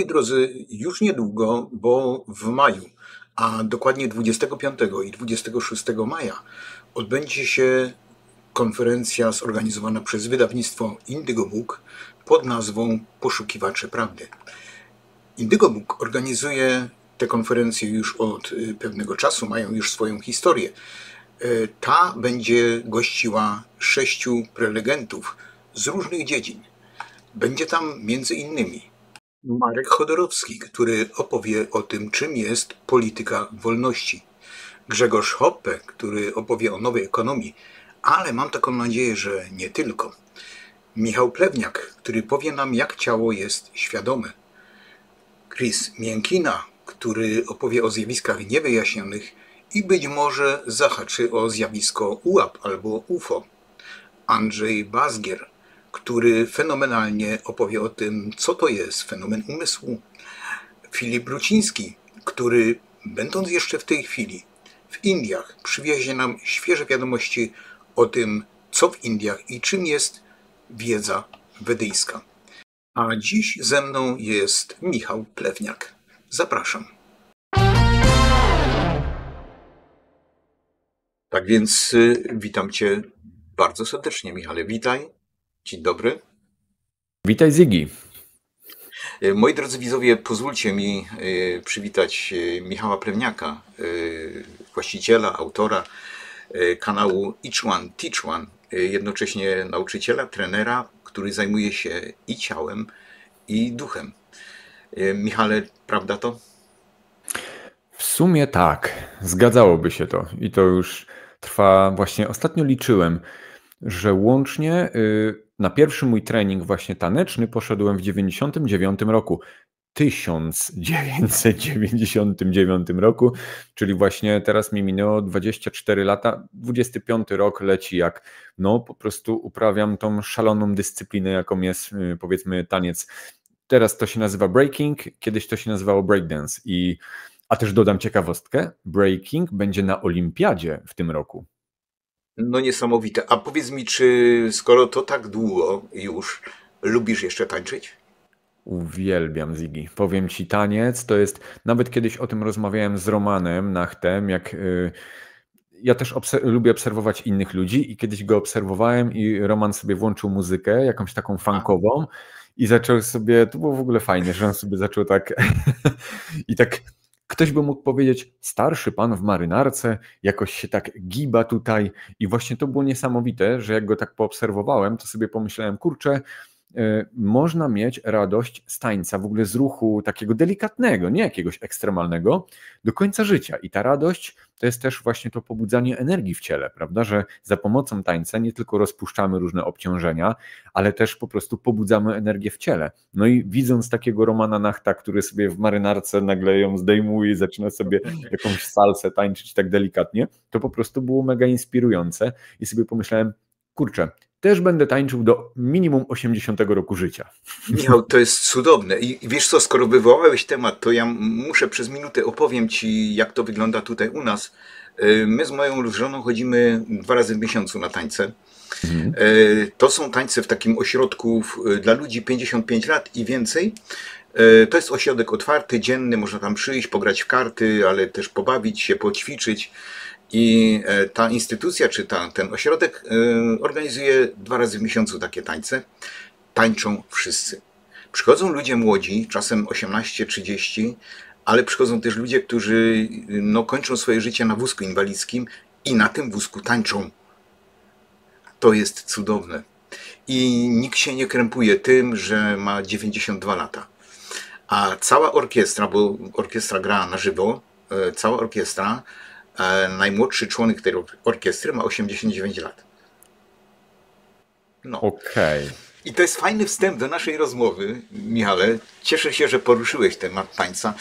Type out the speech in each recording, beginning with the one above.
Moi drodzy, już niedługo, bo w maju, a dokładnie 25 i 26 maja, odbędzie się konferencja zorganizowana przez wydawnictwo Indigo Book pod nazwą Poszukiwacze Prawdy. Indigo Book organizuje te konferencje już od y, pewnego czasu, mają już swoją historię. Y, ta będzie gościła sześciu prelegentów z różnych dziedzin. Będzie tam między innymi Marek Chodorowski, który opowie o tym, czym jest polityka wolności. Grzegorz Hoppe, który opowie o nowej ekonomii, ale mam taką nadzieję, że nie tylko. Michał Plewniak, który powie nam, jak ciało jest świadome. Chris Miękina, który opowie o zjawiskach niewyjaśnionych i być może zahaczy o zjawisko UAP albo UFO. Andrzej Bazgier, który fenomenalnie opowie o tym, co to jest fenomen umysłu. Filip Bruciński, który będąc jeszcze w tej chwili w Indiach, przywiezie nam świeże wiadomości o tym, co w Indiach i czym jest wiedza wedyjska. A dziś ze mną jest Michał Plewniak. Zapraszam. Tak więc y, witam Cię bardzo serdecznie, Michale. Witaj. Dzień dobry. Witaj Zigi. E, moi drodzy widzowie, pozwólcie mi e, przywitać e, Michała Plewniaka, właściciela, autora kanału Each One Teach One, jednocześnie nauczyciela, trenera, który zajmuje się i ciałem, i duchem. Michale, prawda to? W sumie tak, zgadzałoby się to. I to już trwa, właśnie ostatnio liczyłem, że łącznie. Yy na pierwszy mój trening właśnie taneczny poszedłem w 99 roku. 1999 roku, czyli właśnie teraz mi minęło 24 lata, 25 rok leci jak, no po prostu uprawiam tą szaloną dyscyplinę, jaką jest y, powiedzmy taniec. Teraz to się nazywa breaking, kiedyś to się nazywało breakdance i a też dodam ciekawostkę, breaking będzie na olimpiadzie w tym roku. No niesamowite. A powiedz mi, czy skoro to tak długo już, lubisz jeszcze tańczyć? Uwielbiam Ziggy. Powiem ci, taniec to jest. Nawet kiedyś o tym rozmawiałem z Romanem Nachtem, jak. Yy, ja też obser lubię obserwować innych ludzi i kiedyś go obserwowałem i Roman sobie włączył muzykę, jakąś taką funkową i zaczął sobie, to było w ogóle fajne, że on sobie zaczął tak i tak Ktoś by mógł powiedzieć, starszy pan w marynarce jakoś się tak giba tutaj i właśnie to było niesamowite, że jak go tak poobserwowałem, to sobie pomyślałem, kurczę, E, można mieć radość z tańca, w ogóle z ruchu takiego delikatnego, nie jakiegoś ekstremalnego, do końca życia. I ta radość to jest też właśnie to pobudzanie energii w ciele, prawda? Że za pomocą tańca nie tylko rozpuszczamy różne obciążenia, ale też po prostu pobudzamy energię w ciele. No i widząc takiego Romana Nachta, który sobie w marynarce nagle ją zdejmuje i zaczyna sobie jakąś salsę tańczyć tak delikatnie, to po prostu było mega inspirujące i sobie pomyślałem, kurczę, też będę tańczył do minimum 80 roku życia. Michał, no, to jest cudowne. I wiesz co, skoro wywołałeś temat, to ja muszę przez minutę opowiem Ci, jak to wygląda tutaj u nas. E, my z moją żoną chodzimy dwa razy w miesiącu na tańce. Mhm. E, to są tańce w takim ośrodku dla ludzi 55 lat i więcej. E, to jest ośrodek otwarty, dzienny, można tam przyjść, pograć w karty, ale też pobawić się, poćwiczyć. I e, ta instytucja, czy ta, ten ośrodek e, organizuje dwa razy w miesiącu takie tańce. Tańczą wszyscy. Przychodzą ludzie młodzi, czasem 18-30, ale przychodzą też ludzie, którzy no, kończą swoje życie na wózku inwalidzkim i na tym wózku tańczą. To jest cudowne. I nikt się nie krępuje tym, że ma 92 lata. A cała orkiestra, bo orkiestra gra na żywo, e, cała orkiestra najmłodszy członek tej orkiestry ma 89 lat. No. Okej. Okay. I to jest fajny wstęp do naszej rozmowy, Michale. Cieszę się, że poruszyłeś temat tańca.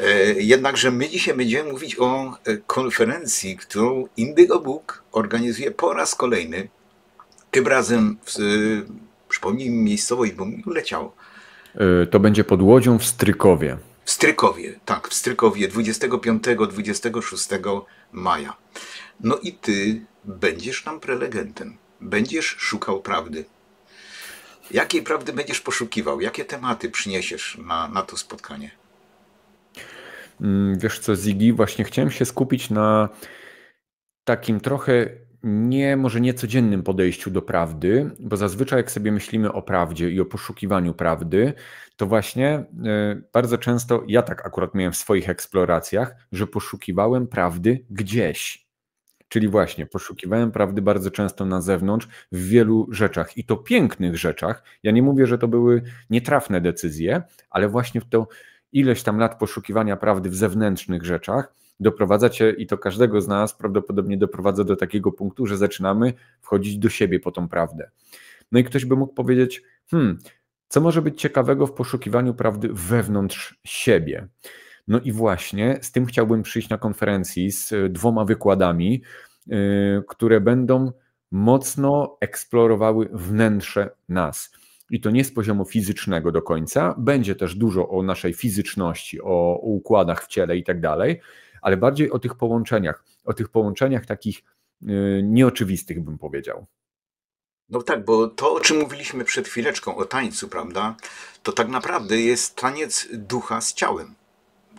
E, jednakże my dzisiaj będziemy mówić o e, konferencji, którą Indigo Book organizuje po raz kolejny. Tym razem, w, e, przypomnij mi miejscowość, bo mi leciało. To będzie pod Łodzią w Strykowie. Strykowie, tak, w Strykowie 25-26 maja. No i ty będziesz nam prelegentem, będziesz szukał prawdy. Jakiej prawdy będziesz poszukiwał? Jakie tematy przyniesiesz na, na to spotkanie? Mm, wiesz co, Zigi, właśnie chciałem się skupić na takim trochę nie, może niecodziennym podejściu do prawdy, bo zazwyczaj jak sobie myślimy o prawdzie i o poszukiwaniu prawdy, to właśnie e, bardzo często, ja tak akurat miałem w swoich eksploracjach, że poszukiwałem prawdy gdzieś. Czyli właśnie poszukiwałem prawdy bardzo często na zewnątrz w wielu rzeczach i to pięknych rzeczach. Ja nie mówię, że to były nietrafne decyzje, ale właśnie to ileś tam lat poszukiwania prawdy w zewnętrznych rzeczach doprowadza cię i to każdego z nas prawdopodobnie doprowadza do takiego punktu, że zaczynamy wchodzić do siebie po tą prawdę. No i ktoś by mógł powiedzieć, hmm, co może być ciekawego w poszukiwaniu prawdy wewnątrz siebie? No i właśnie z tym chciałbym przyjść na konferencji z e, dwoma wykładami, e, które będą mocno eksplorowały wnętrze nas. I to nie z poziomu fizycznego do końca. Będzie też dużo o naszej fizyczności, o układach w ciele i tak dalej, ale bardziej o tych połączeniach, o tych połączeniach takich y, nieoczywistych, bym powiedział. No tak, bo to, o czym mówiliśmy przed chwileczką, o tańcu, prawda, to tak naprawdę jest taniec ducha z ciałem.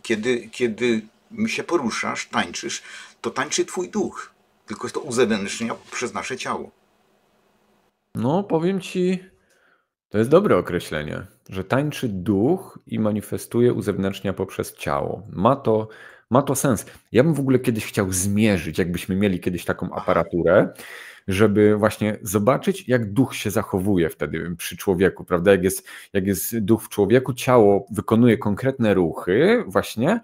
Kiedy, kiedy się poruszasz, tańczysz, to tańczy twój duch, tylko to uzewnętrznia przez nasze ciało. No, powiem ci, to jest dobre określenie, że tańczy duch i manifestuje uzewnętrznia poprzez ciało. Ma to ma to sens. Ja bym w ogóle kiedyś chciał zmierzyć, jakbyśmy mieli kiedyś taką aparaturę, żeby właśnie zobaczyć, jak duch się zachowuje wtedy przy człowieku, prawda? Jak jest, jak jest duch w człowieku, ciało wykonuje konkretne ruchy, właśnie,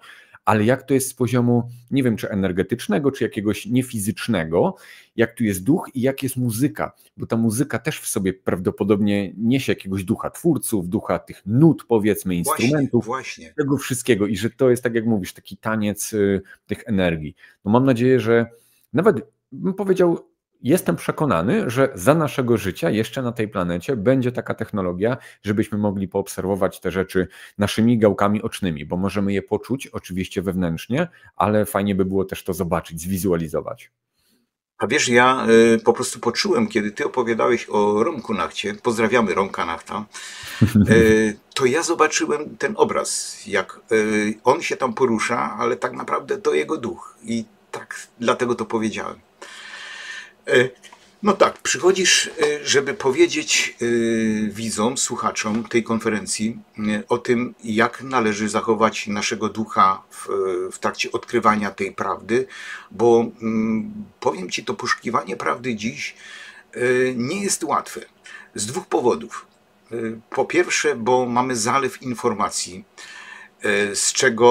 ale jak to jest z poziomu, nie wiem, czy energetycznego, czy jakiegoś niefizycznego, jak tu jest duch i jak jest muzyka, bo ta muzyka też w sobie prawdopodobnie niesie jakiegoś ducha twórców, ducha tych nut, powiedzmy, instrumentów, właśnie, właśnie. tego wszystkiego i że to jest, tak jak mówisz, taki taniec y, tych energii. No mam nadzieję, że nawet bym powiedział, jestem przekonany, że za naszego życia jeszcze na tej planecie będzie taka technologia, żebyśmy mogli poobserwować te rzeczy naszymi gałkami ocznymi, bo możemy je poczuć oczywiście wewnętrznie, ale fajnie by było też to zobaczyć, zwizualizować. A wiesz, ja y, po prostu poczułem, kiedy ty opowiadałeś o Romku Nachcie, pozdrawiamy Romka Nachta, y, to ja zobaczyłem ten obraz, jak y, on się tam porusza, ale tak naprawdę to jego duch. I tak dlatego to powiedziałem. E, no tak, przychodzisz, e, żeby powiedzieć e, widzom, słuchaczom tej konferencji o tym, jak należy zachować naszego ducha w, w trakcie odkrywania tej prawdy, bo mm, powiem Ci, to poszukiwanie prawdy dziś nie jest łatwe. Z dwóch powodów. Po pierwsze, bo mamy zalew informacji E, z czego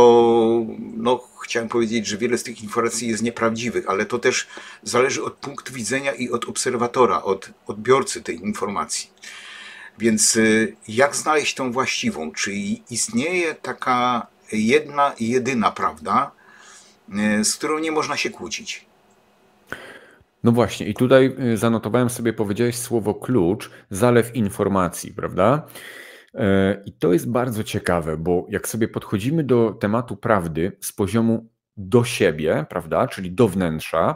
no, chciałem powiedzieć, że wiele z tych informacji jest nieprawdziwych, ale to też zależy od punktu widzenia i od obserwatora, od odbiorcy tej informacji. Więc e, jak znaleźć tą właściwą? Czyli istnieje taka jedna i jedyna prawda, e, z którą nie można się kłócić. No właśnie, i tutaj zanotowałem sobie, powiedziałeś słowo klucz, zalew informacji, prawda? E, I to jest bardzo ciekawe, bo jak sobie podchodzimy do tematu prawdy z poziomu do siebie, prawda, czyli do wnętrza,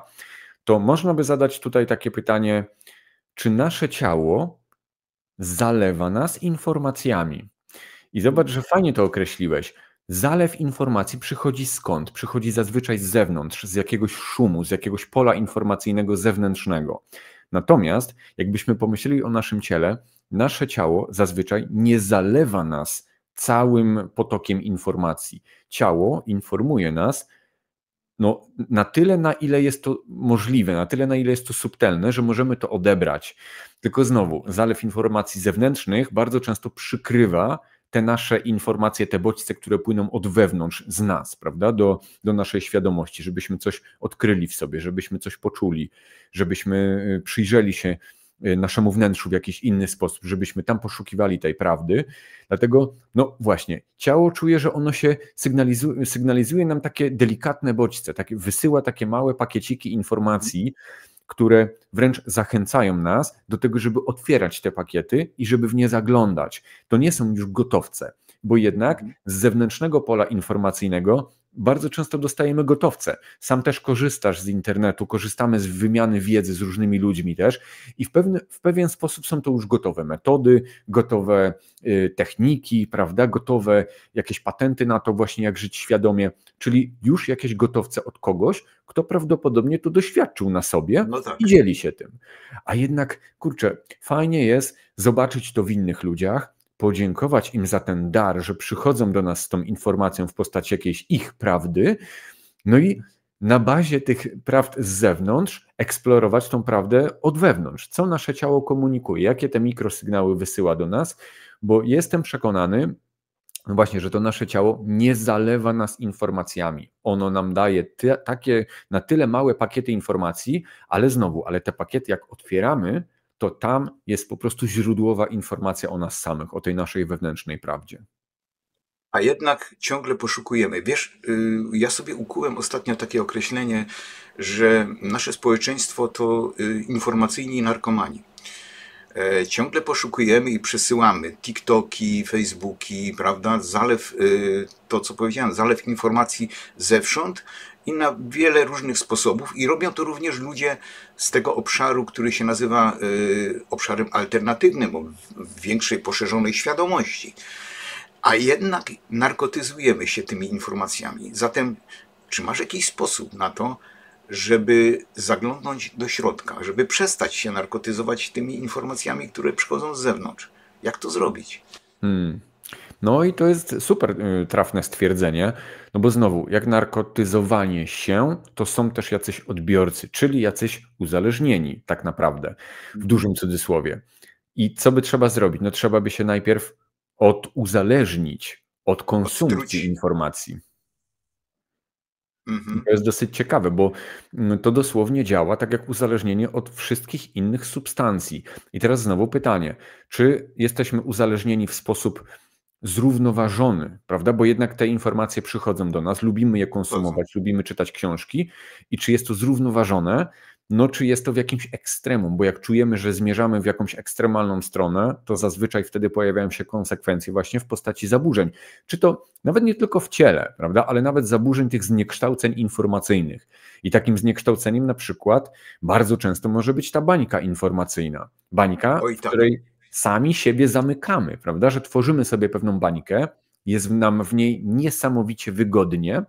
to można by zadać tutaj takie pytanie, czy nasze ciało zalewa nas informacjami? I zobacz, że fajnie to określiłeś. Zalew informacji przychodzi skąd? Przychodzi zazwyczaj z zewnątrz, z jakiegoś szumu, z jakiegoś pola informacyjnego zewnętrznego. Natomiast jakbyśmy pomyśleli o naszym ciele, nasze ciało zazwyczaj nie zalewa nas całym potokiem informacji. Ciało informuje nas no, na tyle, na ile jest to możliwe, na tyle, na ile jest to subtelne, że możemy to odebrać. Tylko znowu, zalew informacji zewnętrznych bardzo często przykrywa te nasze informacje, te bodźce, które płyną od wewnątrz z nas, prawda, do, do naszej świadomości, żebyśmy coś odkryli w sobie, żebyśmy coś poczuli, żebyśmy y, przyjrzeli się Y, naszemu wnętrzu w jakiś inny sposób, żebyśmy tam poszukiwali tej prawdy. Dlatego, no właśnie, ciało czuje, że ono się sygnalizuje, sygnalizuje nam takie delikatne bodźce, takie, wysyła takie małe pakieciki informacji, które wręcz zachęcają nas do tego, żeby otwierać te pakiety i żeby w nie zaglądać. To nie są już gotowce, bo jednak z zewnętrznego pola informacyjnego bardzo często dostajemy gotowce. Sam też korzystasz z internetu, korzystamy z wymiany wiedzy z różnymi ludźmi też i w, pewny, w pewien sposób są to już gotowe metody, gotowe y, techniki, prawda, gotowe jakieś patenty na to właśnie jak żyć świadomie, czyli już jakieś gotowce od kogoś, kto prawdopodobnie to doświadczył na sobie no tak. i dzieli się tym. A jednak, kurczę, fajnie jest zobaczyć to w innych ludziach, podziękować im za ten dar, że przychodzą do nas z tą informacją w postaci jakiejś ich prawdy, no i na bazie tych prawd z zewnątrz eksplorować tą prawdę od wewnątrz. Co nasze ciało komunikuje, jakie te mikrosygnały wysyła do nas, bo jestem przekonany, no właśnie, że to nasze ciało nie zalewa nas informacjami. Ono nam daje ty, takie na tyle małe pakiety informacji, ale znowu, ale te pakiety jak otwieramy, to tam jest po prostu źródłowa informacja o nas samych, o tej naszej wewnętrznej prawdzie. A jednak ciągle poszukujemy. Wiesz, y, ja sobie ukułem ostatnio takie określenie, że nasze społeczeństwo to y, informacyjni narkomani e, ciągle poszukujemy i przesyłamy TikToki, Facebooki, prawda? Zalew, y, to co powiedziałem, zalew informacji zewsząd, i na wiele różnych sposobów i robią to również ludzie z tego obszaru, który się nazywa y, obszarem alternatywnym, w większej poszerzonej świadomości. A jednak narkotyzujemy się tymi informacjami. Zatem, czy masz jakiś sposób na to, żeby zaglądnąć do środka, żeby przestać się narkotyzować tymi informacjami, które przychodzą z zewnątrz? Jak to zrobić? Hmm. No i to jest super y, trafne stwierdzenie, no bo znowu, jak narkotyzowanie się, to są też jacyś odbiorcy, czyli jacyś uzależnieni tak naprawdę, w mhm. dużym cudzysłowie. I co by trzeba zrobić? No trzeba by się najpierw oduzależnić od konsumpcji Odtruć. informacji. Mhm. To jest dosyć ciekawe, bo mm, to dosłownie działa tak jak uzależnienie od wszystkich innych substancji. I teraz znowu pytanie, czy jesteśmy uzależnieni w sposób zrównoważony, prawda? Bo jednak te informacje przychodzą do nas, lubimy je konsumować, lubimy czytać książki i czy jest to zrównoważone, no czy jest to w jakimś ekstremum, bo jak czujemy, że zmierzamy w jakąś ekstremalną stronę, to zazwyczaj wtedy pojawiają się konsekwencje właśnie w postaci zaburzeń. Czy to nawet nie tylko w ciele, prawda, ale nawet zaburzeń tych zniekształceń informacyjnych. I takim zniekształceniem na przykład bardzo często może być ta bańka informacyjna. Bańka, Oj, tak. w której sami siebie zamykamy, prawda? Że tworzymy sobie pewną bańkę, jest nam w niej niesamowicie wygodnie.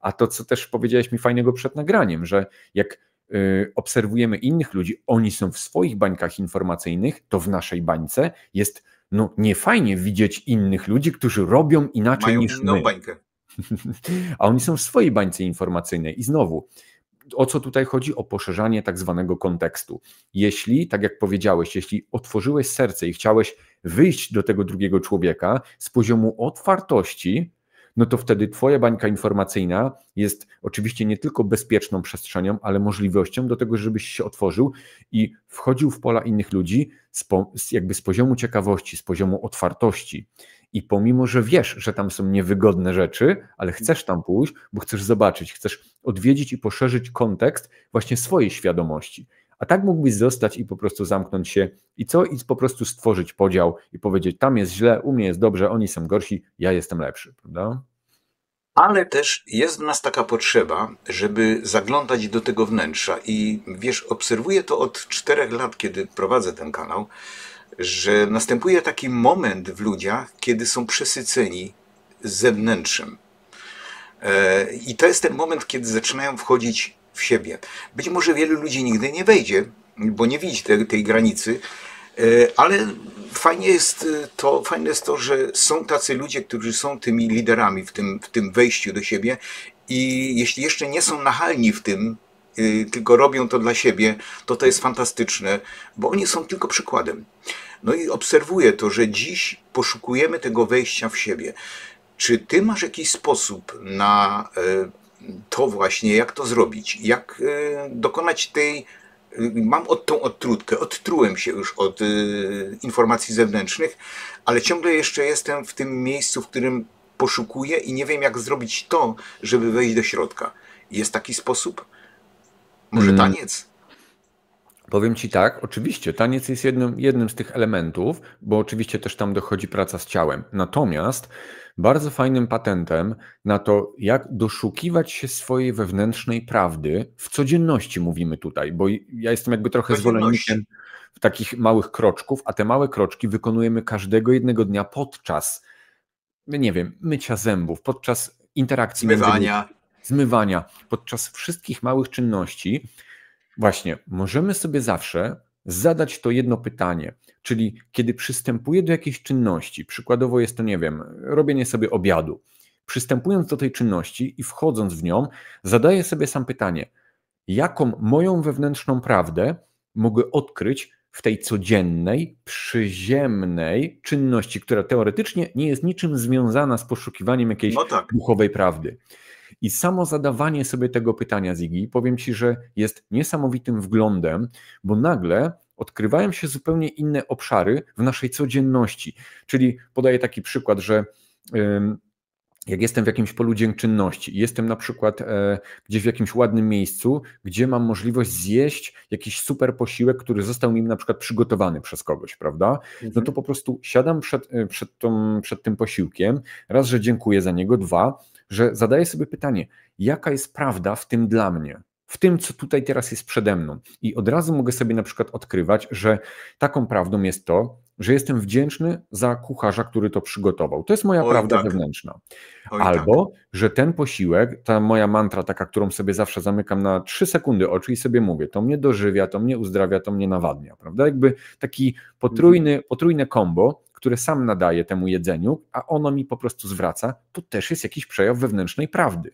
A to, co też powiedziałeś mi fajnego przed nagraniem, że jak y, obserwujemy innych ludzi, oni są w swoich bańkach informacyjnych, to w naszej bańce jest no, niefajnie widzieć innych ludzi, którzy robią inaczej Mają niż inną my. bańkę. A oni są w swojej bańce informacyjnej i znowu o co tutaj chodzi? O poszerzanie tak zwanego kontekstu. Jeśli, tak jak powiedziałeś, jeśli otworzyłeś serce i chciałeś wyjść do tego drugiego człowieka z poziomu otwartości, no to wtedy Twoja bańka informacyjna jest oczywiście nie tylko bezpieczną przestrzenią, ale możliwością do tego, żebyś się otworzył i wchodził w pola innych ludzi z, jakby z poziomu ciekawości, z poziomu otwartości i pomimo, że wiesz, że tam są niewygodne rzeczy, ale chcesz tam pójść, bo chcesz zobaczyć, chcesz odwiedzić i poszerzyć kontekst właśnie swojej świadomości. A tak mógłbyś zostać i po prostu zamknąć się i co? I po prostu stworzyć podział i powiedzieć, tam jest źle, u mnie jest dobrze, oni są gorsi, ja jestem lepszy, prawda? Ale też jest w nas taka potrzeba, żeby zaglądać do tego wnętrza. I wiesz, obserwuję to od czterech lat, kiedy prowadzę ten kanał, że następuje taki moment w ludziach, kiedy są przesyceni zewnętrznym. E, I to jest ten moment, kiedy zaczynają wchodzić w siebie. Być może wielu ludzi nigdy nie wejdzie, bo nie widzi tej, tej granicy, e, ale fajnie jest e, to, fajne jest to, że są tacy ludzie, którzy są tymi liderami w tym, w tym wejściu do siebie i jeśli jeszcze nie są nachalni w tym, tylko robią to dla siebie, to to jest fantastyczne, bo oni są tylko przykładem. No i obserwuję to, że dziś poszukujemy tego wejścia w siebie. Czy ty masz jakiś sposób na y, to właśnie, jak to zrobić, jak y, dokonać tej y, mam od tą odtrutkę, odtrułem się już od informacji zewnętrznych, ale ciągle jeszcze jestem w tym miejscu, w którym poszukuję i nie wiem, jak zrobić to, żeby wejść do środka. Jest taki sposób? Może mm. taniec? Powiem Ci tak, oczywiście taniec jest jednym, jednym z tych elementów, bo oczywiście też tam dochodzi praca z ciałem. Natomiast bardzo fajnym patentem na to, jak doszukiwać się swojej wewnętrznej prawdy w codzienności, mówimy tutaj, bo ja jestem jakby trochę zwolennikiem takich małych kroczków, a te małe kroczki wykonujemy każdego jednego dnia podczas, nie wiem, mycia zębów, podczas interakcji Zmywania. między zmywania, podczas wszystkich małych czynności, właśnie możemy sobie zawsze zadać to jedno pytanie, czyli kiedy przystępuję do jakiejś czynności, przykładowo jest to, nie wiem, robienie sobie obiadu, przystępując do tej czynności i wchodząc w nią, zadaję sobie sam pytanie, jaką moją wewnętrzną prawdę mogę odkryć w tej codziennej, przyziemnej czynności, która teoretycznie nie jest niczym związana z poszukiwaniem jakiejś no tak. duchowej prawdy. I samo zadawanie sobie tego pytania, Zigi, powiem Ci, że jest niesamowitym wglądem, bo nagle odkrywają się zupełnie inne obszary w naszej codzienności. Czyli podaję taki przykład, że jak jestem w jakimś polu dziękczynności, jestem na przykład e, gdzieś w jakimś ładnym miejscu, gdzie mam możliwość zjeść jakiś super posiłek, który został mi na przykład przygotowany przez kogoś, prawda? No to mhm. po prostu siadam przed, e, przed, tą, przed tym posiłkiem, raz, że dziękuję za niego, dwa, że zadaję sobie pytanie, jaka jest prawda w tym dla mnie? w tym, co tutaj teraz jest przede mną. I od razu mogę sobie na przykład odkrywać, że taką prawdą jest to, że jestem wdzięczny za kucharza, który to przygotował. To jest moja Oj, prawda tak. wewnętrzna. Oj, tak. Albo, tak. że ten posiłek, ta moja mantra, taka, którą sobie zawsze zamykam na trzy sekundy oczy i sobie mówię, to mnie dożywia, to mnie uzdrawia, to mnie nawadnia, prawda? Jakby taki potrójny, mhm. potrójne kombo, które sam nadaję temu jedzeniu, a ono mi po prostu zwraca, to też jest jakiś przejaw wewnętrznej prawdy.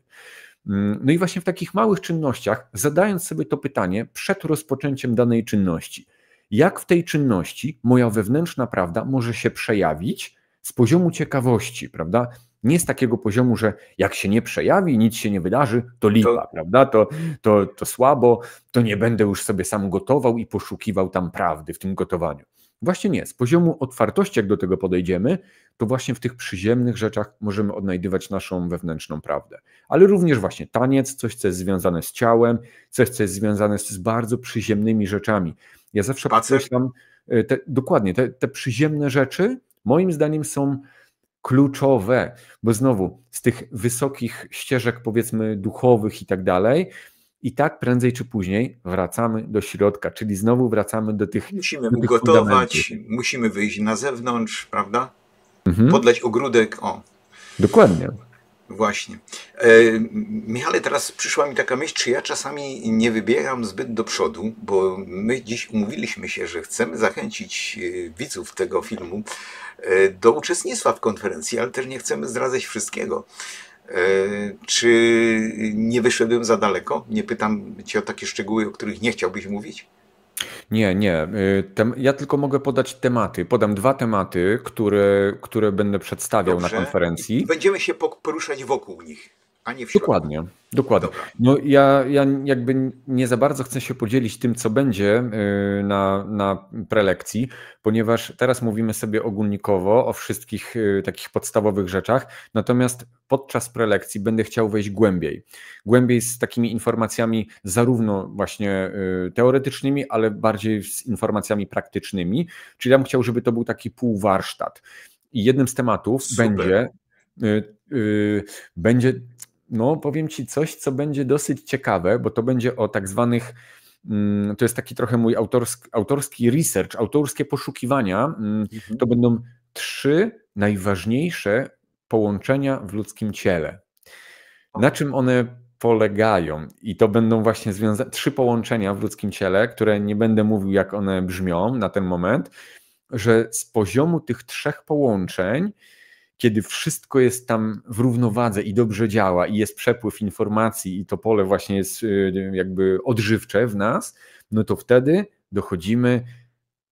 Mm, no i właśnie w takich małych czynnościach, zadając sobie to pytanie przed rozpoczęciem danej czynności, jak w tej czynności moja wewnętrzna prawda może się przejawić z poziomu ciekawości, prawda? Nie z takiego poziomu, że jak się nie przejawi, nic się nie wydarzy, to lipa, to... prawda? To, to, to słabo, to nie będę już sobie sam gotował i poszukiwał tam prawdy w tym gotowaniu. Właśnie nie. Z poziomu otwartości, jak do tego podejdziemy, to właśnie w tych przyziemnych rzeczach możemy odnajdywać naszą wewnętrzną prawdę. Ale również właśnie taniec, coś, co jest związane z ciałem, coś, co jest związane z bardzo przyziemnymi rzeczami. Ja zawsze podkreślam, y, te, dokładnie, te, te przyziemne rzeczy moim zdaniem są kluczowe, bo znowu z tych wysokich ścieżek, powiedzmy, duchowych i tak dalej, i tak prędzej czy później wracamy do środka, czyli znowu wracamy do tych. Musimy do tych ugotować, musimy wyjść na zewnątrz, prawda? Mhm. Podlać ogródek. O. Dokładnie. Właśnie. E, Michale, teraz przyszła mi taka myśl, czy ja czasami nie wybiegam zbyt do przodu, bo my dziś umówiliśmy się, że chcemy zachęcić e, widzów tego filmu e, do uczestnictwa w konferencji, ale też nie chcemy zdradzać wszystkiego. E, czy nie wyszedłem za daleko? Nie pytam cię o takie szczegóły, o których nie chciałbyś mówić? Nie, nie. E, ja tylko mogę podać tematy. Podam dwa tematy, które, które będę przedstawiał Dobrze. na konferencji. Będziemy się poruszać wokół nich a nie w środku. Dokładnie. Dokładnie. No ja, ja jakby nie za bardzo chcę się podzielić tym, co będzie y, na, na prelekcji, ponieważ teraz mówimy sobie ogólnikowo o wszystkich y, takich podstawowych rzeczach, natomiast podczas prelekcji będę chciał wejść głębiej. Głębiej z takimi informacjami zarówno właśnie y, teoretycznymi, ale bardziej z informacjami praktycznymi, czyli ja bym chciał, żeby to był taki półwarsztat. I jednym z tematów Super. będzie będzie no powiem Ci coś, co będzie dosyć ciekawe, bo to będzie o tak zwanych, mm, to jest taki trochę mój autorski research, autorskie poszukiwania. Mm, mhm. To będą trzy najważniejsze połączenia w ludzkim ciele. Na czym one polegają? I to będą właśnie związa- trzy połączenia w ludzkim ciele, które nie będę mówił, jak one brzmią na ten moment, że z poziomu tych trzech połączeń kiedy wszystko jest tam w równowadze i dobrze działa, i jest przepływ informacji, i to pole właśnie jest y, jakby odżywcze w nas, no to wtedy dochodzimy,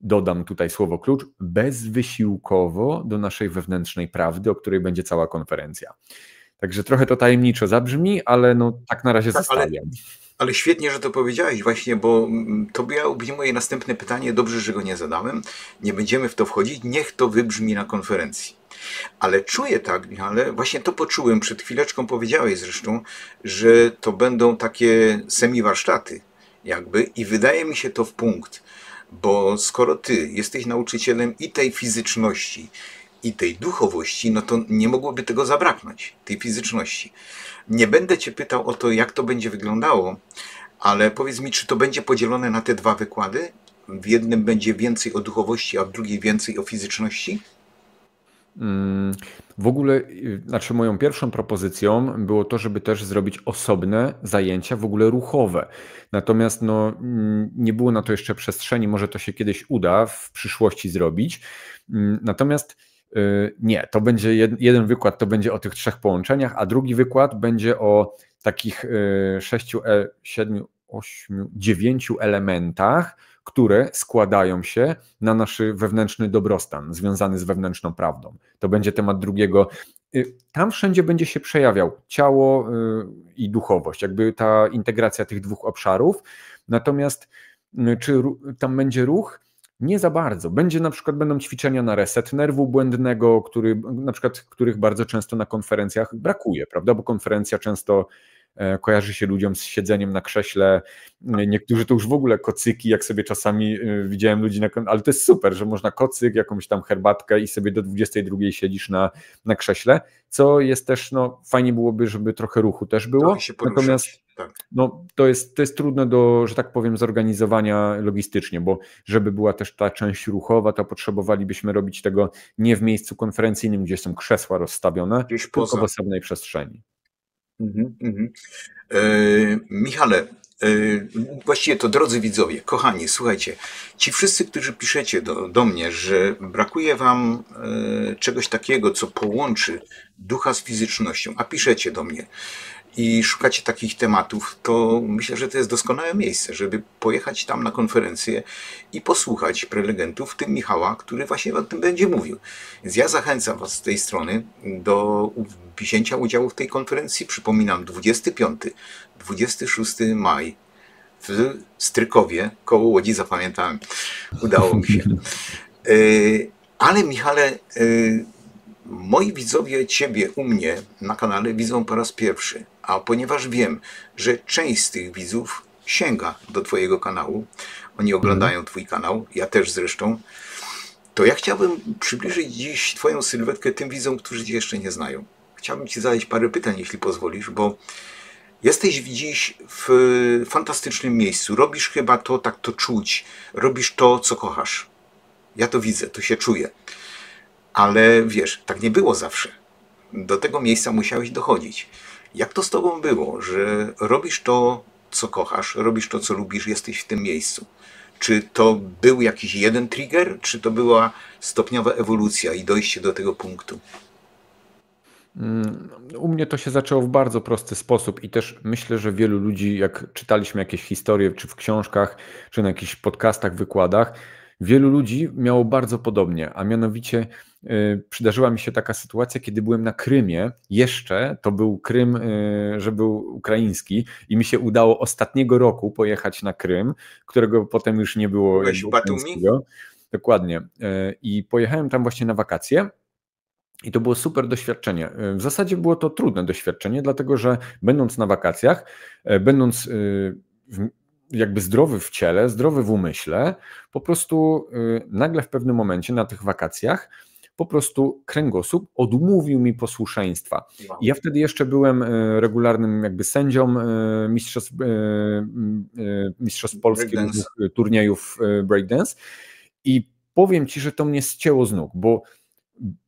dodam tutaj słowo klucz, bezwysiłkowo do naszej wewnętrznej prawdy, o której będzie cała konferencja. Także trochę to tajemniczo zabrzmi, ale no tak na razie tak, zostawiam. Ale, ale, świetnie, że to powiedziałeś właśnie, bo mm, to byłoby moje następne pytanie. Dobrze, że go nie zadałem. Nie będziemy w to wchodzić. Niech to wybrzmi na konferencji. Ale czuję tak, Michale, właśnie to poczułem, przed chwileczką powiedziałeś zresztą, że to będą takie semi-warsztaty jakby i wydaje mi się to w punkt, bo skoro ty jesteś nauczycielem i tej fizyczności, i tej duchowości, no to nie mogłoby tego zabraknąć, tej fizyczności. Nie będę cię pytał o to, jak to będzie wyglądało, ale powiedz mi, czy to będzie podzielone na te dwa wykłady? W jednym będzie więcej o duchowości, a w drugiej więcej o fizyczności? Mm, w ogóle, y, znaczy moją pierwszą propozycją było to, żeby też zrobić osobne zajęcia w ogóle ruchowe. Natomiast no, mm, nie było na to jeszcze przestrzeni, może to się kiedyś uda w przyszłości zrobić. Mm, natomiast y, nie, to będzie jeden wykład to będzie o tych trzech połączeniach, a drugi wykład będzie o takich y, sześciu, e, siedmiu, ośmiu, dziewięciu elementach które składają się na nasz wewnętrzny dobrostan związany z wewnętrzną prawdą. To będzie temat drugiego. Y, tam wszędzie będzie się przejawiał ciało y, i duchowość, jakby ta integracja tych dwóch obszarów. Natomiast y, czy tam będzie ruch? Nie za bardzo. Będzie na przykład będą ćwiczenia na reset nerwu błędnego, który, na przykład, których bardzo często na konferencjach brakuje, prawda? Bo konferencja często E, kojarzy się ludziom z siedzeniem na krześle. Niektórzy to już w ogóle kocyki, jak sobie czasami e, widziałem ludzi, na, ale to jest super, że można kocyk, jakąś tam herbatkę i sobie do 22 siedzisz na, na krześle, co jest też, no fajnie byłoby, żeby trochę ruchu też było. Natomiast tak. No, to, jest, to jest trudne do, że tak powiem, zorganizowania logistycznie, bo żeby była też ta część ruchowa, to potrzebowalibyśmy robić tego nie w miejscu konferencyjnym, gdzie są krzesła rozstawione, Gdzieś tylko poza. w osobnej przestrzeni. Mhm, mhm. E, Michale, e, właściwie to drodzy widzowie, kochani, słuchajcie, ci wszyscy, którzy piszecie do, do mnie, że brakuje wam e, czegoś takiego, co połączy ducha z fizycznością, a piszecie do mnie, i szukacie takich tematów, to myślę, że to jest doskonałe miejsce, żeby pojechać tam na konferencję i posłuchać prelegentów, w tym Michała, który właśnie o tym będzie mówił. Więc ja zachęcam Was z tej strony do wzięcia udziału w tej konferencji. Przypominam, 25-26 maj w Strykowie, koło Łodzi, zapamiętałem. Udało mi się. E, ale Michale, e, moi widzowie Ciebie u mnie na kanale widzą po raz pierwszy. A ponieważ wiem, że część z tych widzów sięga do Twojego kanału, oni mhm. oglądają Twój kanał, ja też zresztą, to ja chciałbym przybliżyć dziś Twoją sylwetkę tym widzom, którzy Cię jeszcze nie znają. Chciałbym Ci zadać parę pytań, jeśli pozwolisz, bo jesteś dziś w fantastycznym miejscu. Robisz chyba to, tak to czuć. Robisz to, co kochasz. Ja to widzę, to się czuję. Ale wiesz, tak nie było zawsze. Do tego miejsca musiałeś dochodzić. Jak to z tobą było, że robisz to, co kochasz, robisz to, co lubisz, jesteś w tym miejscu? Czy to był jakiś jeden trigger, czy to była stopniowa ewolucja i dojście do tego punktu? Mm, u mnie to się zaczęło w bardzo prosty sposób i też myślę, że wielu ludzi, jak czytaliśmy jakieś historie, czy w książkach, czy na jakichś podcastach, wykładach, Wielu ludzi miało bardzo podobnie, a mianowicie y, przydarzyła mi się taka sytuacja, kiedy byłem na Krymie, jeszcze to był Krym, y, że był ukraiński i mi się udało ostatniego roku pojechać na Krym, którego potem już nie było. Byłeś Batumi? Dokładnie. Y, I pojechałem tam właśnie na wakacje. I to było super doświadczenie. W zasadzie było to trudne doświadczenie, dlatego że będąc na wakacjach, będąc w jakby zdrowy w ciele, zdrowy w umyśle, po prostu y, nagle w pewnym momencie na tych wakacjach po prostu kręgosłup odmówił mi posłuszeństwa. Ja wtedy jeszcze byłem y, regularnym jakby sędzią y, mistrzostw, mistrzostw polskich turniejów breakdance i powiem Ci, że to mnie zcięło z nóg, bo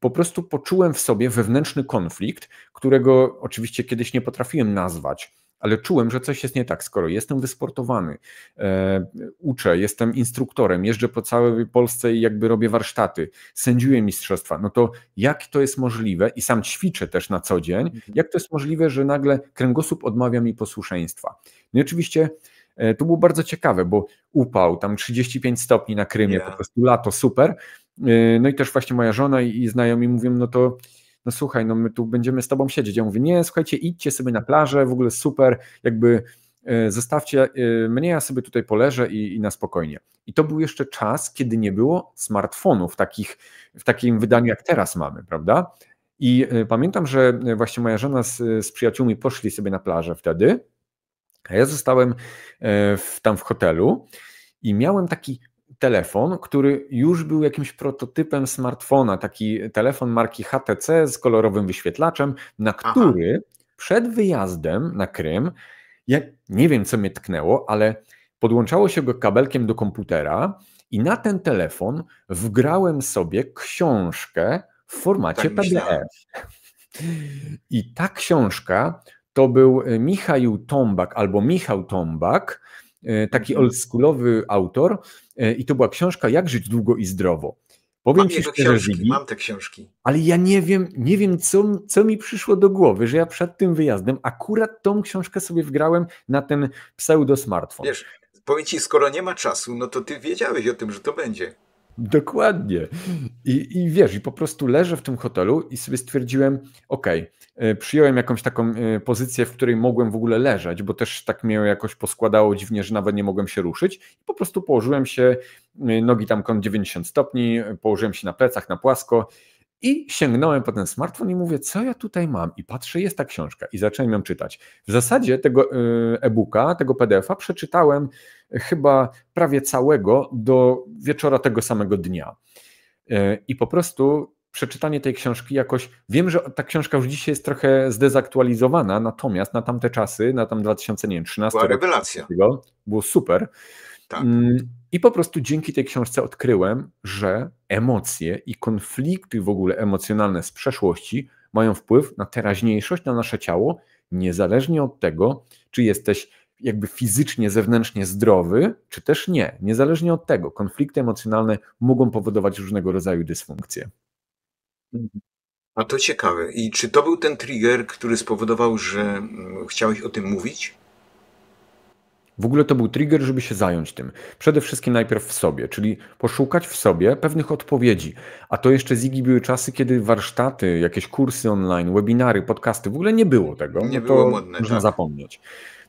po prostu poczułem w sobie wewnętrzny konflikt, którego oczywiście kiedyś nie potrafiłem nazwać ale czułem, że coś jest nie tak, skoro jestem wysportowany, e, uczę, jestem instruktorem, jeżdżę po całej Polsce i jakby robię warsztaty, sędziuję mistrzostwa, no to jak to jest możliwe i sam ćwiczę też na co dzień, mhm. jak to jest możliwe, że nagle kręgosłup odmawia mi posłuszeństwa. No i oczywiście e, to było bardzo ciekawe, bo upał, tam 35 stopni na Krymie, yeah. po prostu lato, super, e, no i też właśnie moja żona i znajomi mówią, no to no słuchaj, no my tu będziemy z tobą siedzieć. Ja mówię, nie, słuchajcie, idźcie sobie na plażę, w ogóle super, jakby e, zostawcie e, mnie, ja sobie tutaj poleżę i, i, na spokojnie. I to był jeszcze czas, kiedy nie było smartfonów takich, w takim wydaniu, jak teraz mamy, prawda? I e, pamiętam, że właśnie moja żona z, z przyjaciółmi poszli sobie na plażę wtedy, a ja zostałem w, tam w hotelu i miałem taki telefon, który już był jakimś prototypem smartfona, taki telefon marki HTC z kolorowym wyświetlaczem, na który Aha. przed wyjazdem na Krym, ja nie wiem co mnie tknęło, ale podłączało się go kabelkiem do komputera i na ten telefon wgrałem sobie książkę w formacie tak PDF. I ta książka to był e, Michał Tombak albo Michał Tombak, E, taki mhm. oldschoolowy autor e, i to była książka Jak żyć długo i zdrowo. Powiem mam ci szczerze, książki, Zigi, mam te książki. Ale ja nie wiem, nie wiem co, co mi przyszło do głowy, że ja przed tym wyjazdem akurat tą książkę sobie wgrałem na ten pseudo smartfon. Wiesz, powiem ci, skoro nie ma czasu, no to ty wiedziałeś o tym, że to będzie. Dokładnie. I, I wiesz, i po prostu leżę w tym hotelu i sobie stwierdziłem, ok, e, przyjąłem jakąś taką e, pozycję, w której mogłem w ogóle leżeć, bo też tak mnie jakoś poskładało dziwnie, że nawet nie mogłem się ruszyć. I po prostu położyłem się, e, nogi tam kąt 90 stopni, położyłem się na plecach, na płasko i sięgnąłem po ten smartfon i mówię, co ja tutaj mam? I patrzę, jest ta książka. I zacząłem ją czytać. W zasadzie tego e, e-booka, tego PDF-a przeczytałem chyba prawie całego do wieczora tego samego dnia. E, I po prostu przeczytanie tej książki jakoś. Wiem, że ta książka już dzisiaj jest trochę zdezaktualizowana, natomiast na tamte czasy, na tam 2013 Była rewelacja. było super. Tak. Mm, I po prostu dzięki tej książce odkryłem, że emocje i konflikty w ogóle emocjonalne z przeszłości mają wpływ na teraźniejszość, na nasze ciało, niezależnie od tego, czy jesteś jakby fizycznie, zewnętrznie zdrowy, czy też nie. Niezależnie od tego, konflikty emocjonalne mogą powodować różnego rodzaju dysfunkcje. Mhm. A to ciekawe. I czy to był ten trigger, który spowodował, że mm, chciałeś o tym mówić? W ogóle to był trigger, żeby się zająć tym. Przede wszystkim najpierw w sobie, czyli poszukać w sobie pewnych odpowiedzi. A to jeszcze Zigi były czasy, kiedy warsztaty, jakieś kursy online, webinary, podcasty, w ogóle nie było tego. Nie no było modne. Można tak. zapomnieć.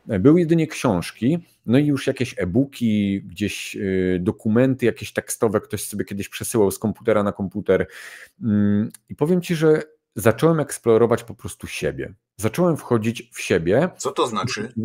E, były jedynie książki, no i już jakieś e-booki, gdzieś y, dokumenty jakieś tekstowe, ktoś sobie kiedyś przesyłał z komputera na komputer. Mm, I powiem Ci, że zacząłem eksplorować po prostu siebie. Zacząłem wchodzić w siebie. Co to znaczy? W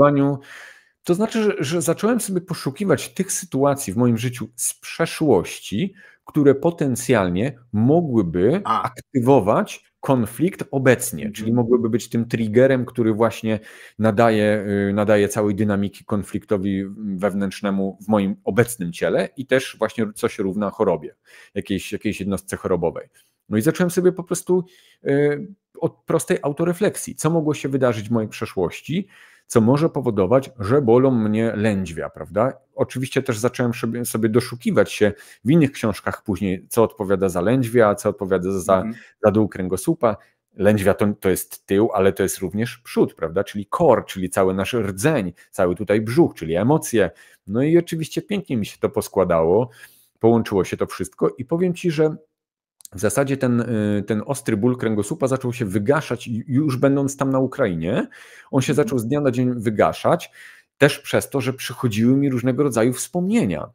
to znaczy, że, że zacząłem sobie poszukiwać tych sytuacji w moim życiu z przeszłości, które potencjalnie mogłyby A. aktywować konflikt obecnie, mhm. czyli mogłyby być tym triggerem, który właśnie nadaje, y, nadaje całej dynamiki konfliktowi wewnętrznemu w moim obecnym ciele i też właśnie coś równa chorobie, jakiejś, jakiejś jednostce chorobowej. No i zacząłem sobie po prostu y, od prostej autorefleksji, co mogło się wydarzyć w mojej przeszłości, co może powodować, że bolą mnie lędźwia, prawda? Oczywiście też zacząłem sobie doszukiwać się w innych książkach później, co odpowiada za lędźwia, co odpowiada za, za mhm. dół kręgosłupa. Lędźwia to, to jest tył, ale to jest również przód, prawda? Czyli kor, czyli cały nasz rdzeń, cały tutaj brzuch, czyli emocje. No i oczywiście pięknie mi się to poskładało, połączyło się to wszystko i powiem Ci, że w zasadzie ten, y, ten ostry ból kręgosłupa zaczął się wygaszać już będąc tam na Ukrainie. On się mhm. zaczął z dnia na dzień wygaszać, też przez to, że przychodziły mi różnego rodzaju wspomnienia.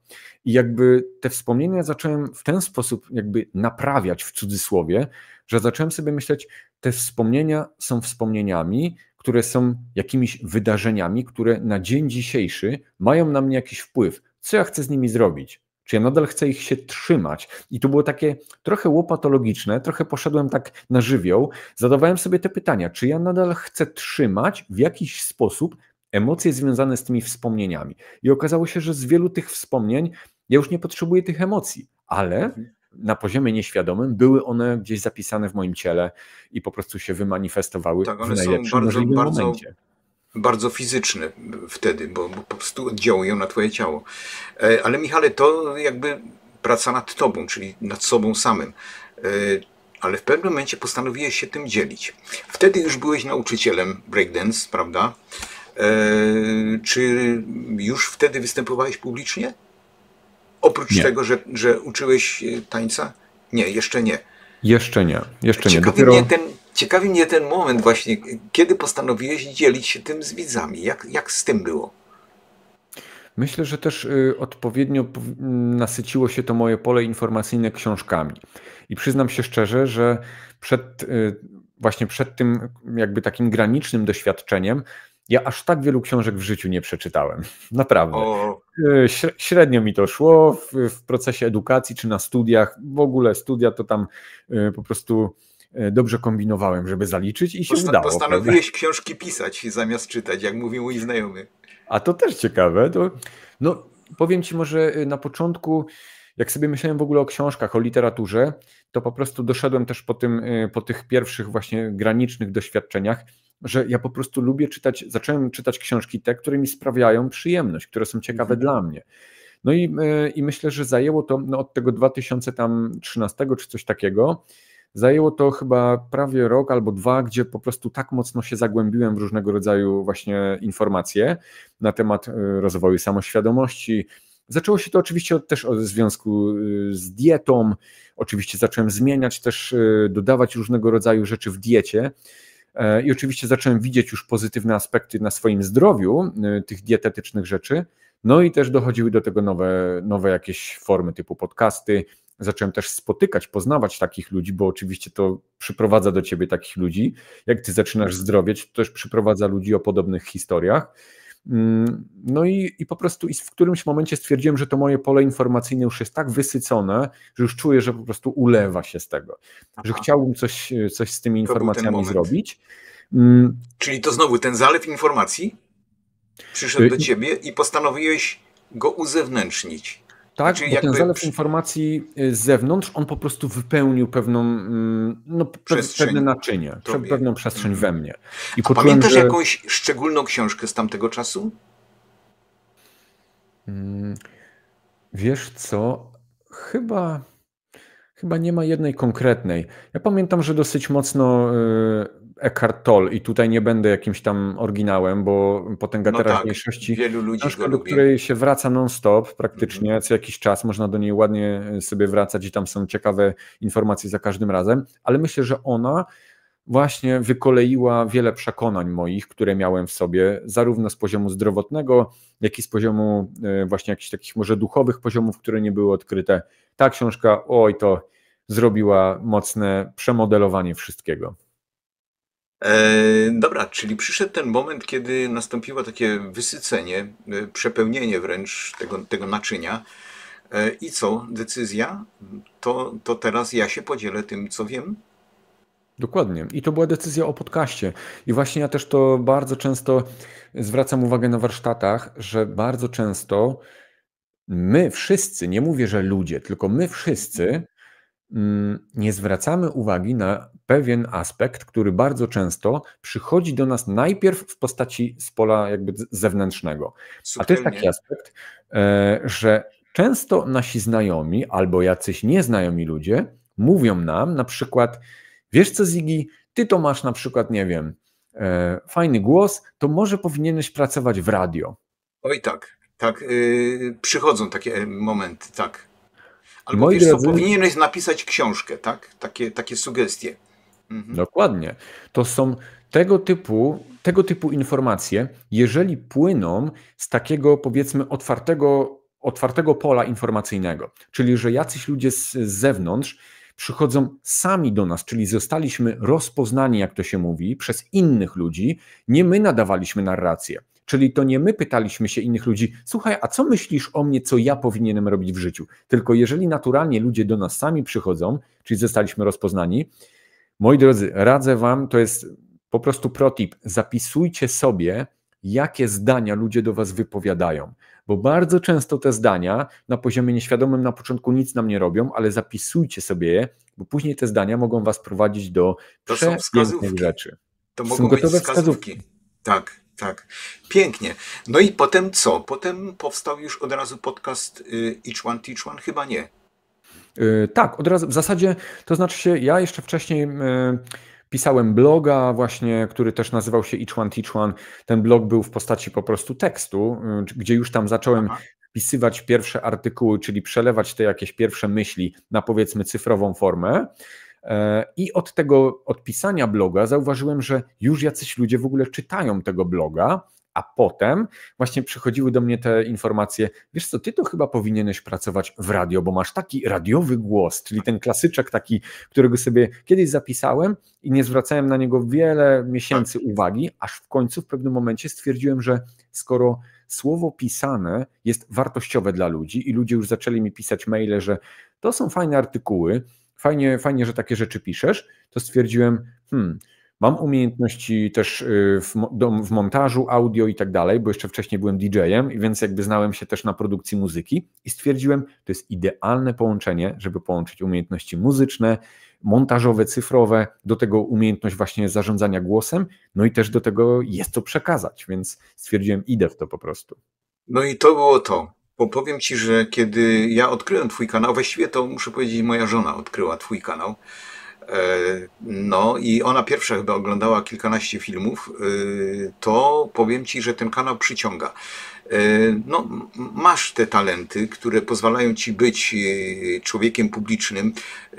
I jakby te wspomnienia zacząłem w ten sposób jakby naprawiać w cudzysłowie, że zacząłem sobie myśleć, te wspomnienia są wspomnieniami, które są jakimiś wydarzeniami, które na dzień dzisiejszy mają na mnie jakiś wpływ. Co ja chcę z nimi zrobić? Czy ja nadal chcę ich się trzymać? I tu było takie trochę łopatologiczne, trochę poszedłem tak na żywioł. Zadawałem sobie te pytania, czy ja nadal chcę trzymać w jakiś sposób emocje związane z tymi wspomnieniami. I okazało się, że z wielu tych wspomnień ja już nie potrzebuję tych emocji, ale mhm. na poziomie nieświadomym były one gdzieś zapisane w moim ciele i po prostu się wymanifestowały tak, w najlepszym są bardzo, bardzo, momencie bardzo fizyczne wtedy, bo, bo po prostu oddziałują na twoje ciało. E, ale Michale, to jakby praca nad tobą, czyli nad sobą samym. E, ale w pewnym momencie postanowiłeś się tym dzielić. Wtedy już byłeś nauczycielem breakdance, prawda? E, czy już wtedy występowałeś publicznie? Oprócz nie. tego, że, że uczyłeś tańca? Nie, jeszcze nie. Jeszcze nie, jeszcze Ciekawie nie. Dopiero... mnie ten Ciekawi mnie ten moment właśnie, kiedy postanowiłeś dzielić się tym z widzami. Jak, jak z tym było? Myślę, że też y, odpowiednio mm, nasyciło się to moje pole informacyjne książkami. I przyznam się szczerze, że przed, y, właśnie przed tym jakby takim granicznym doświadczeniem ja aż tak wielu książek w życiu nie przeczytałem. Naprawdę. O. Y, średnio mi to szło w, w procesie edukacji czy na studiach. W ogóle studia to tam po prostu E, dobrze kombinowałem, żeby zaliczyć i się Posta- udało. Postanowiłeś prawda? książki pisać zamiast czytać, jak mówił mój znajomy. A to też ciekawe. To, no, powiem ci może y, na początku, jak sobie myślałem w ogóle o książkach, o literaturze, to po prostu doszedłem też po, tym, y, po tych pierwszych właśnie granicznych doświadczeniach, że ja po prostu lubię czytać, zacząłem czytać książki te, które mi sprawiają przyjemność, które są ciekawe mhm. dla mnie. No i, y, i myślę, że zajęło to no, od tego 2013 czy coś takiego Zajęło to chyba prawie rok albo dwa, gdzie po prostu tak mocno się zagłębiłem w różnego rodzaju właśnie informacje na temat e, rozwoju samoświadomości. Zaczęło się to oczywiście też od związku e, z dietą. Oczywiście zacząłem zmieniać też, e, dodawać różnego rodzaju rzeczy w diecie. I oczywiście zacząłem widzieć już pozytywne aspekty na swoim zdrowiu tych dietetycznych rzeczy. No i też dochodziły do tego nowe, nowe jakieś formy typu podcasty, zacząłem też spotykać, poznawać takich ludzi, bo oczywiście to przyprowadza do ciebie takich ludzi. Jak ty zaczynasz zdrowieć, to też przyprowadza ludzi o podobnych historiach. Mm, no i, i po prostu i w którymś momencie stwierdziłem, że to moje pole informacyjne już jest tak wysycone, że już czuję, że po prostu ulewa się z tego, Aha. że chciałbym coś, coś z tymi informacjami zrobić. Mm. Czyli to znowu ten zalew informacji przyszedł y, do ciebie i postanowiłeś go uzewnętrznić. Tak, znaczy, bo ten zalew informacji y, z zewnątrz, on po prostu wypełnił pewną, mm, no, przestrzeń. pewne naczynie, Tobie. pewną przestrzeń mhm. we mnie. I A poczułem, pamiętasz że... jakąś szczególną książkę z tamtego czasu? Mm, wiesz co, chyba, chyba nie ma jednej konkretnej. Ja pamiętam, że dosyć mocno y, Eckhart Tolle i tutaj nie będę jakimś tam oryginałem, bo potęga no teraźniejszości, tak, wielu ludzi książka, do której się wraca non-stop praktycznie, mm -hmm. co jakiś czas można do niej ładnie e, sobie wracać i tam są ciekawe informacje za każdym razem, ale myślę, że ona właśnie wykoleiła wiele przekonań moich, które miałem w sobie, zarówno z poziomu zdrowotnego, jak i z poziomu e, właśnie jakichś takich może duchowych poziomów, które nie były odkryte. Ta książka, oj to zrobiła mocne przemodelowanie wszystkiego. E, dobra, czyli przyszedł ten moment, kiedy nastąpiło takie wysycenie, e, przepełnienie wręcz tego, tego naczynia. E, I co? Decyzja? To, to teraz ja się podzielę tym, co wiem? Dokładnie. I to była decyzja o podcaście. I właśnie ja też to bardzo często zwracam uwagę na warsztatach, że bardzo często my wszyscy, nie mówię, że ludzie, tylko my wszyscy Mm, nie zwracamy uwagi na pewien aspekt, który bardzo często przychodzi do nas najpierw w postaci z pola jakby zewnętrznego. A to jest taki aspekt, e, że często nasi znajomi albo jacyś nieznajomi ludzie mówią nam na przykład, wiesz co Zigi, ty to masz na przykład, nie wiem, e, fajny głos, to może powinieneś pracować w radio. Oj tak, tak, yy, przychodzą takie e, momenty, tak. Albo Moi wiesz, drodzy... co, powinieneś napisać książkę, tak? Takie, takie sugestie. Mhm. Dokładnie. To są tego typu, tego typu informacje, jeżeli płyną z takiego powiedzmy otwartego, otwartego pola informacyjnego, czyli że jacyś ludzie z, z zewnątrz przychodzą sami do nas, czyli zostaliśmy rozpoznani, jak to się mówi, przez innych ludzi, nie my nadawaliśmy narrację. Czyli to nie my pytaliśmy się innych ludzi, słuchaj, a co myślisz o mnie, co ja powinienem robić w życiu? Tylko jeżeli naturalnie ludzie do nas sami przychodzą, czyli zostaliśmy rozpoznani, moi drodzy, radzę Wam, to jest po prostu protip, zapisujcie sobie, jakie zdania ludzie do Was wypowiadają bo bardzo często te zdania na poziomie nieświadomym na początku nic nam nie robią, ale zapisujcie sobie je, bo później te zdania mogą was prowadzić do to rzeczy. To są mogą gotowe wskazówki. wskazówki. Tak. Tak, pięknie. No i potem co? Potem powstał już od razu podcast y, Each One Teach One? Chyba nie. Y, tak, od razu w zasadzie, to znaczy się, ja jeszcze wcześniej y, pisałem bloga właśnie, który też nazywał się Each One Teach One. Ten blog był w postaci po prostu tekstu, gdzie już tam zacząłem Aha pisywać pierwsze artykuły, czyli przelewać te jakieś pierwsze myśli na powiedzmy cyfrową formę. E, I od tego odpisania bloga zauważyłem, że już jacyś ludzie w ogóle czytają tego bloga, a potem właśnie przychodziły do mnie te informacje, wiesz co, ty to chyba powinieneś pracować w radio, bo masz taki radiowy głos, czyli ten klasyczek taki, którego sobie kiedyś zapisałem i nie zwracałem na niego wiele miesięcy tak. uwagi, aż w końcu w pewnym momencie stwierdziłem, że skoro słowo pisane jest wartościowe dla ludzi i ludzie już zaczęli mi pisać maile, że to są fajne artykuły, fajnie, fajnie, że takie rzeczy piszesz, to stwierdziłem, hmm, mam umiejętności też y, w, w montażu, audio i tak dalej, bo jeszcze wcześniej byłem DJ-em, więc jakby znałem się też na produkcji muzyki i stwierdziłem, to jest idealne połączenie, żeby połączyć umiejętności muzyczne, montażowe, cyfrowe, do tego umiejętność właśnie zarządzania głosem, no i też do tego jest to przekazać, więc stwierdziłem, idę w to po prostu. No i to było to. Bo powiem Ci, że kiedy ja odkryłem Twój kanał, właściwie to muszę powiedzieć, moja żona odkryła Twój kanał. E, no i ona pierwsza chyba oglądała kilkanaście filmów, e, to powiem Ci, że ten kanał przyciąga. E, no, masz te talenty, które pozwalają Ci być człowiekiem publicznym,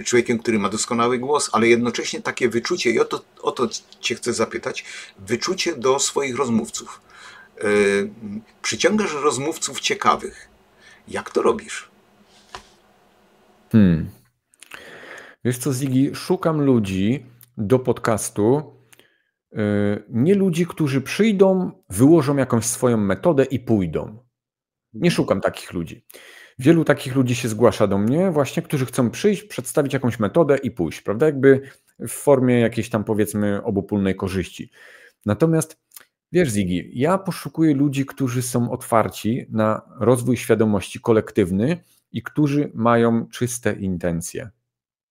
człowiekiem, który ma doskonały głos, ale jednocześnie takie wyczucie, i o to, o to Cię chcę zapytać, wyczucie do swoich rozmówców. Yy, przyciągasz rozmówców ciekawych. Jak to robisz? Hmm. Wiesz co, Zigi, szukam ludzi do podcastu, yy, nie ludzi, którzy przyjdą, wyłożą jakąś swoją metodę i pójdą. Nie szukam takich ludzi. Wielu takich ludzi się zgłasza do mnie, właśnie, którzy chcą przyjść, przedstawić jakąś metodę i pójść, prawda? Jakby w formie jakiejś tam powiedzmy obopólnej korzyści. Natomiast Wiesz, Zigi, ja poszukuję ludzi, którzy są otwarci na rozwój świadomości kolektywny i którzy mają czyste intencje.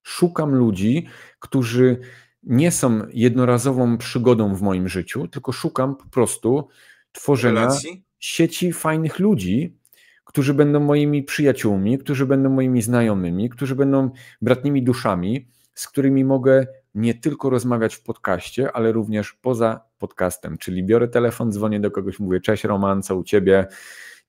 Szukam ludzi, którzy nie są jednorazową przygodą w moim życiu, tylko szukam po prostu tworzenia Relacji? sieci fajnych ludzi, którzy będą moimi przyjaciółmi, którzy będą moimi znajomymi, którzy będą bratnimi duszami, z którymi mogę nie tylko rozmawiać w podcaście, ale również poza podcastem. Czyli biorę telefon, dzwonię do kogoś, mówię: Cześć, Roman, co u ciebie?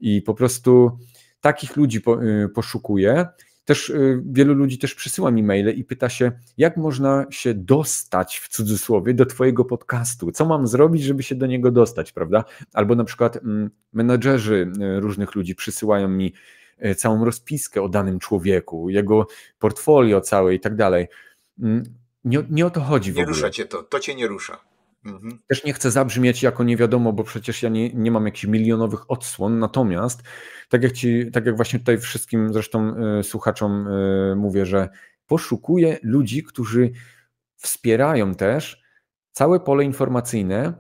I po prostu takich ludzi y, poszukuję. Też y, wielu ludzi też przysyła mi maile i pyta się, jak można się dostać w cudzysłowie do Twojego podcastu? Co mam zrobić, żeby się do niego dostać, prawda? Albo na przykład mm, menedżerzy y, różnych ludzi przysyłają mi całą rozpiskę o danym człowieku, jego portfolio całe i tak dalej mm, nie, nie o to chodzi. Nie rusza cię to, to cię nie rusza. Mhm. Też nie chcę zabrzmieć jako nie wiadomo, bo przecież ja nie, nie mam jakichś milionowych odsłon. Natomiast, tak jak, ci, tak jak właśnie tutaj wszystkim zresztą y, słuchaczom y, mówię, że poszukuję ludzi, którzy wspierają też całe pole informacyjne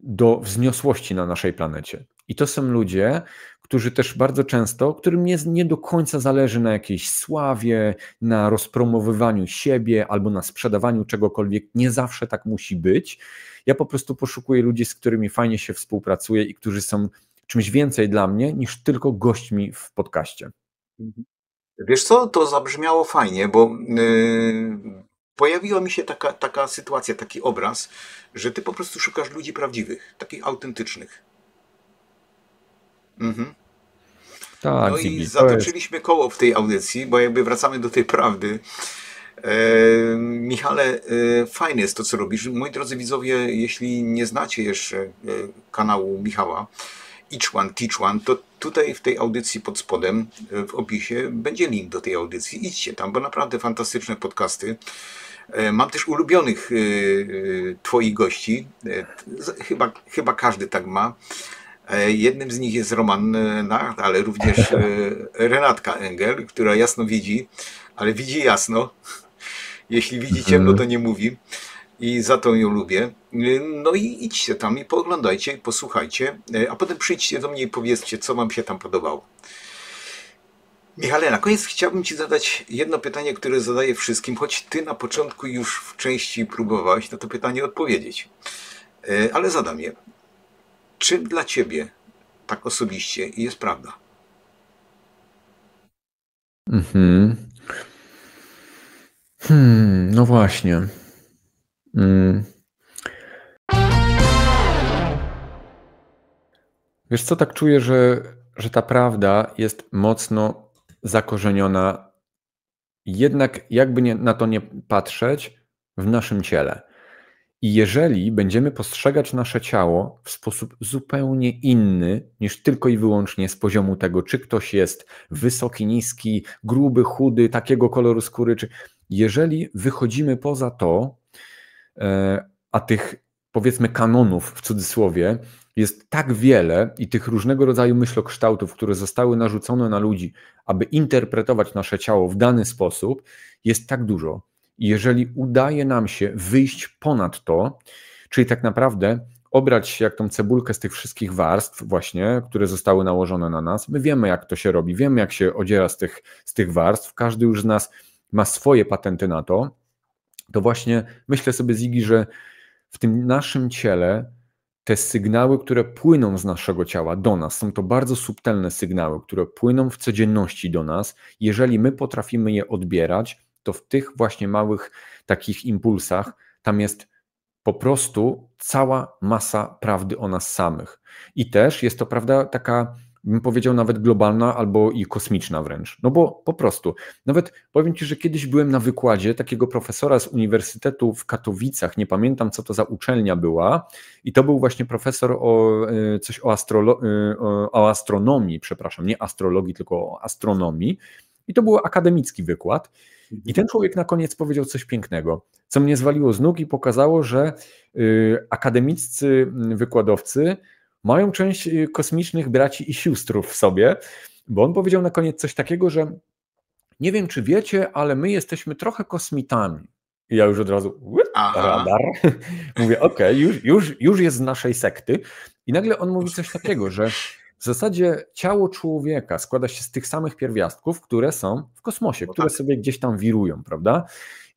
do wzniosłości na naszej planecie. I to są ludzie, którzy też bardzo często, którym nie, nie do końca zależy na jakiejś sławie, na rozpromowywaniu siebie albo na sprzedawaniu czegokolwiek, nie zawsze tak musi być. Ja po prostu poszukuję ludzi, z którymi fajnie się współpracuje i którzy są czymś więcej dla mnie niż tylko gośćmi w podcaście. Mhm. Wiesz co, to zabrzmiało fajnie, bo yy, pojawiła mi się taka, taka sytuacja, taki obraz, że ty po prostu szukasz ludzi prawdziwych, takich autentycznych. Mhm. Tak, no Zibi, i zatoczyliśmy jest... koło w tej audycji, bo jakby wracamy do tej prawdy. E, Michale, e, fajne jest to, co robisz. Moi drodzy widzowie, jeśli nie znacie jeszcze e, kanału Michała, Each One, Teach One, to tutaj w tej audycji pod spodem, e, w opisie, będzie link do tej audycji. Idźcie tam, bo naprawdę fantastyczne podcasty. E, mam też ulubionych e, Twoich gości. Chyba, chyba każdy tak ma. E, jednym z nich jest Roman Nacht, ale również e, Renatka Engel, która jasno widzi, ale widzi jasno. Jeśli widzi ciemno, to nie mówi. I za to ją lubię. No i idźcie tam i pooglądajcie, posłuchajcie, e, a potem przyjdźcie do mnie i powiedzcie, co wam się tam podobało. Michale, na koniec chciałbym Ci zadać jedno pytanie, które zadaję wszystkim, choć Ty na początku już w części próbowałeś na to pytanie odpowiedzieć. Ale zadam je czym dla ciebie tak osobiście jest prawda? Mhm. Hmm, no właśnie. Hmm. Wiesz co, tak czuję, że, że ta prawda jest mocno zakorzeniona, jednak jakby nie, na to nie patrzeć, w naszym ciele. I jeżeli będziemy postrzegać nasze ciało w sposób zupełnie inny niż tylko i wyłącznie z poziomu tego, czy ktoś jest wysoki, niski, gruby, chudy, takiego koloru skóry, czy jeżeli wychodzimy poza to, e, a tych powiedzmy kanonów w cudzysłowie jest tak wiele i tych różnego rodzaju myślokształtów, które zostały narzucone na ludzi, aby interpretować nasze ciało w dany sposób, jest tak dużo, jeżeli udaje nam się wyjść ponad to, czyli tak naprawdę obrać się jak tą cebulkę z tych wszystkich warstw właśnie, które zostały nałożone na nas. My wiemy jak to się robi, wiemy jak się odziera z tych, z tych warstw, każdy już z nas ma swoje patenty na to, to właśnie myślę sobie Zigi, że w tym naszym ciele te sygnały, które płyną z naszego ciała do nas, są to bardzo subtelne sygnały, które płyną w codzienności do nas. Jeżeli my potrafimy je odbierać, to w tych właśnie małych takich impulsach tam jest po prostu cała masa prawdy o nas samych. I też jest to prawda taka, bym powiedział, nawet globalna albo i kosmiczna wręcz. No bo po prostu, nawet powiem Ci, że kiedyś byłem na wykładzie takiego profesora z Uniwersytetu w Katowicach, nie pamiętam co to za uczelnia była, i to był właśnie profesor o e, coś o, astrolo- e, o astronomii, przepraszam, nie astrologii, tylko o astronomii. I to był akademicki wykład. Mhm. I ten człowiek na koniec powiedział coś pięknego, co mnie zwaliło z nóg i pokazało, że y, akademiccy mm, wykładowcy mają część y, kosmicznych braci i sióstrów w sobie, bo on powiedział na koniec coś takiego, że nie wiem, czy wiecie, ale my jesteśmy trochę kosmitami. I ja już od razu radar. Mówię, okej, okay, już, już, już jest z naszej sekty. I nagle on mówi coś takiego, że w zasadzie ciało człowieka składa się z tych samych pierwiastków, które są w kosmosie, no które tak. sobie gdzieś tam wirują, prawda?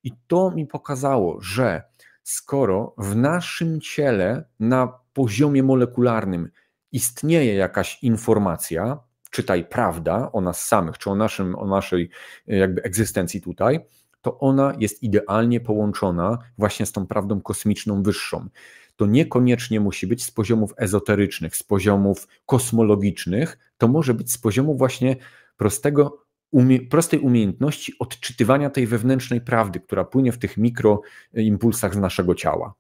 I to mi pokazało, że skoro w naszym ciele na poziomie molekularnym istnieje jakaś informacja, czytaj prawda o nas samych, czy o, naszym, o naszej e, jakby egzystencji tutaj, to ona jest idealnie połączona właśnie z tą prawdą kosmiczną wyższą to niekoniecznie musi być z poziomów ezoterycznych, z poziomów kosmologicznych, to może być z poziomu właśnie prostego, umie, prostej umiejętności odczytywania tej wewnętrznej prawdy, która płynie w tych mikroimpulsach z naszego ciała.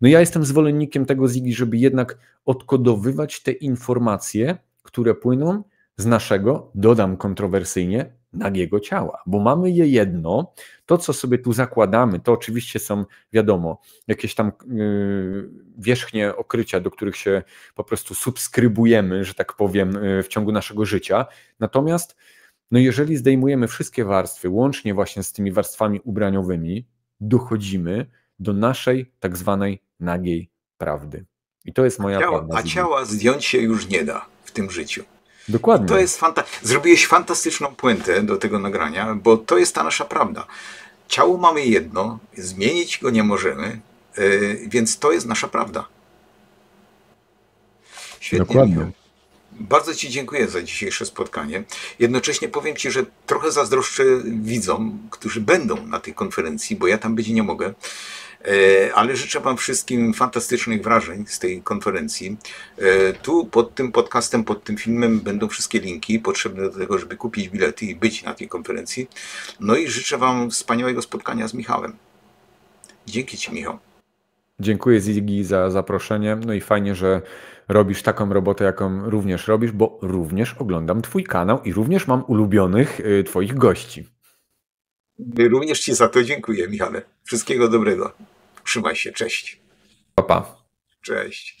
No ja jestem zwolennikiem tego, Zigi, żeby jednak odkodowywać te informacje, które płyną z naszego, dodam kontrowersyjnie, nagiego ciała, bo mamy je jedno. To, co sobie tu zakładamy, to oczywiście są, wiadomo, jakieś tam yy, wierzchnie okrycia, do których się po prostu subskrybujemy, że tak powiem, yy, w ciągu naszego życia. Natomiast, no jeżeli zdejmujemy wszystkie warstwy, łącznie właśnie z tymi warstwami ubraniowymi, dochodzimy do naszej tak zwanej nagiej prawdy. I to jest moja ciała, A ciała zdjąć się już nie da w tym życiu. Dokładnie. to jest fanta Zrobiłeś fantastyczną puentę do tego nagrania, bo to jest ta nasza prawda. Ciało mamy jedno, zmienić go nie możemy, yy, więc to jest nasza prawda. Świetnie. Dokładnie. Bardzo Ci dziękuję za dzisiejsze spotkanie. Jednocześnie powiem Ci, że trochę zazdroszczę widzom, którzy będą na tej konferencji, bo ja tam być nie mogę. E, ale życzę Wam wszystkim fantastycznych wrażeń z tej konferencji. E, tu pod tym podcastem, pod tym filmem będą wszystkie linki potrzebne do tego, żeby kupić bilety i być na tej konferencji. No i życzę Wam wspaniałego spotkania z Michałem. Dzięki Ci, Michał. Dziękuję Zigi za zaproszenie. No i fajnie, że robisz taką robotę, jaką również robisz, bo również oglądam Twój kanał i również mam ulubionych y, Twoich gości. Również Ci za to dziękuję, Michale. Wszystkiego dobrego. Trzymaj się. Cześć. Papa. Pa. Cześć.